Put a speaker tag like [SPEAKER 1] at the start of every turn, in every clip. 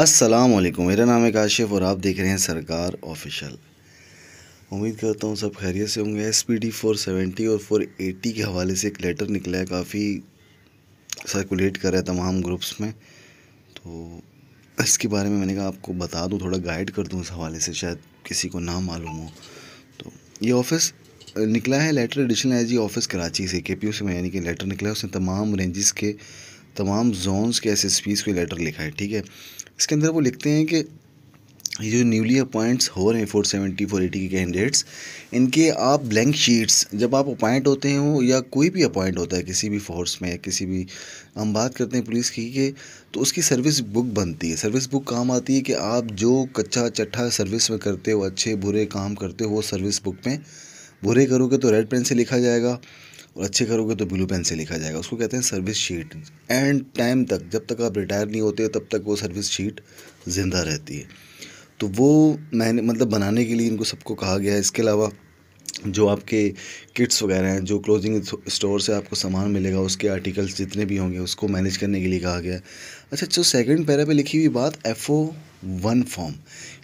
[SPEAKER 1] अस्सलाम वालेकुम मेरा नाम है काशिफ और आप देख रहे हैं सरकार ऑफिशियल उम्मीद करता हूँ सब खैरियत से होंगे S P D four seventy और फोर एटी के हवाले से एक लेटर निकला है काफ़ी सर्कुलेट कर रहा है तमाम ग्रुप्स में तो इसके बारे में मैंने कहा आपको बता दूँ थोड़ा गाइड कर दूँ इस हवाले से शायद किसी को ना मालूम हो तो ये ऑफिस निकला है letter additional I G office Karachi से के पी ओ से यानी कि लेटर निकला है उसने तमाम रेंजेस के तमाम जोन्स के एस को लेटर लिखा है ठीक है इसके अंदर वो लिखते हैं कि ये जो न्यूली अपॉइंट्स हो रहे हैं फोर सेवेंटी फोर एटी के कैंडिडेट्स इनके आप ब्लैंक शीट्स जब आप अपॉइंट होते हो या कोई भी अपॉइंट होता है किसी भी फोर्स में या किसी भी हम बात करते हैं पुलिस की कि तो उसकी सर्विस बुक बनती है सर्विस बुक काम आती है कि आप जो कच्चा चट्ठा सर्विस में करते हो अच्छे बुरे काम करते हो वो सर्विस बुक में बुरे करोगे तो रेड पेन से लिखा जाएगा और अच्छे करोगे तो ब्लू पेन से लिखा जाएगा उसको कहते हैं सर्विस शीट एंड टाइम तक जब तक आप रिटायर नहीं होते तब तक वो सर्विस शीट ज़िंदा रहती है तो वो मैंने मतलब बनाने के लिए इनको सबको कहा गया है इसके अलावा जो आपके किट्स वगैरह हैं जो क्लोजिंग स्टोर से आपको सामान मिलेगा उसके आर्टिकल्स जितने भी होंगे उसको मैनेज करने के लिए कहा गया अच्छा अच्छा जो सेकंड पैरा पे लिखी हुई बात एफ ओ वन फॉर्म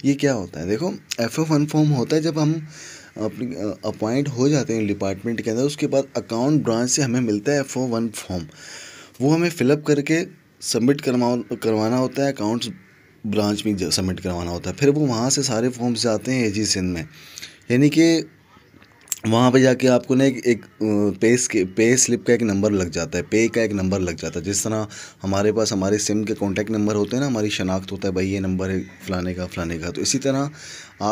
[SPEAKER 1] ये क्या होता है देखो एफ ओ वन फॉर्म होता है जब हम अपॉइंट हो जाते हैं डिपार्टमेंट के अंदर उसके बाद अकाउंट ब्रांच से हमें मिलता है ओ वन फॉर्म वो हमें फिलअप करके सबमिट करवा करवाना होता है अकाउंट्स ब्रांच में सबमिट करवाना होता है फिर वो वहाँ से सारे फॉर्म्स जाते हैं एजी सिंध में यानी कि वहाँ पे जाके आपको ना एक एक पे के पे स्लिप का एक नंबर लग जाता है पे का एक नंबर लग जाता है जिस तरह हमारे पास हमारे सिम के कॉन्टैक्ट नंबर होते हैं ना हमारी शनाख्त होता है भाई ये नंबर है फ़लाने का फ़लाने का तो इसी तरह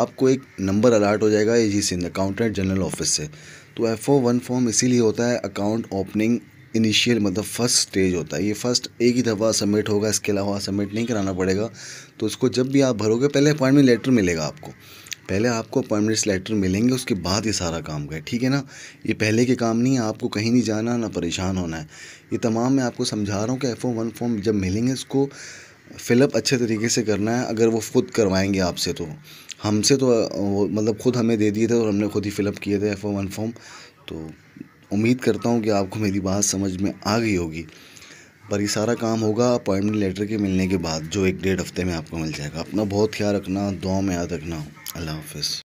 [SPEAKER 1] आपको एक नंबर अलर्ट हो जाएगा A G Sindh accountant general office से तो एफ ओ वन फॉर्म इसीलिए होता है अकाउंट ओपनिंग इनिशियल मतलब फर्स्ट स्टेज होता है ये फर्स्ट एक ही दफ़ा सबमिट होगा इसके अलावा सबमिट नहीं कराना पड़ेगा तो उसको जब भी आप भरोगे पहले अपॉइंटमेंट लेटर मिलेगा आपको पहले आपको परमानेंट लेटर मिलेंगे उसके बाद ये सारा काम का ठीक है ना ये पहले के काम नहीं है आपको कहीं नहीं जाना ना परेशान होना है ये तमाम मैं आपको समझा रहा हूँ कि एफ ओ वन फॉर्म जब मिलेंगे उसको फिलअप अच्छे तरीके से करना है अगर वो ख़ुद करवाएंगे आपसे तो हमसे तो वो मतलब ख़ुद हमें दे दिए थे और हमने ख़ुद ही फिलअप किए थे एफ ओ वन फॉर्म तो उम्मीद करता हूँ कि आपको मेरी बात समझ में आ गई होगी पर ये सारा काम होगा अपॉइंटमेंट लेटर के मिलने के बाद जो एक डेढ़ हफ्ते में आपको मिल जाएगा अपना बहुत ख्याल रखना दुआ में याद रखना I love this.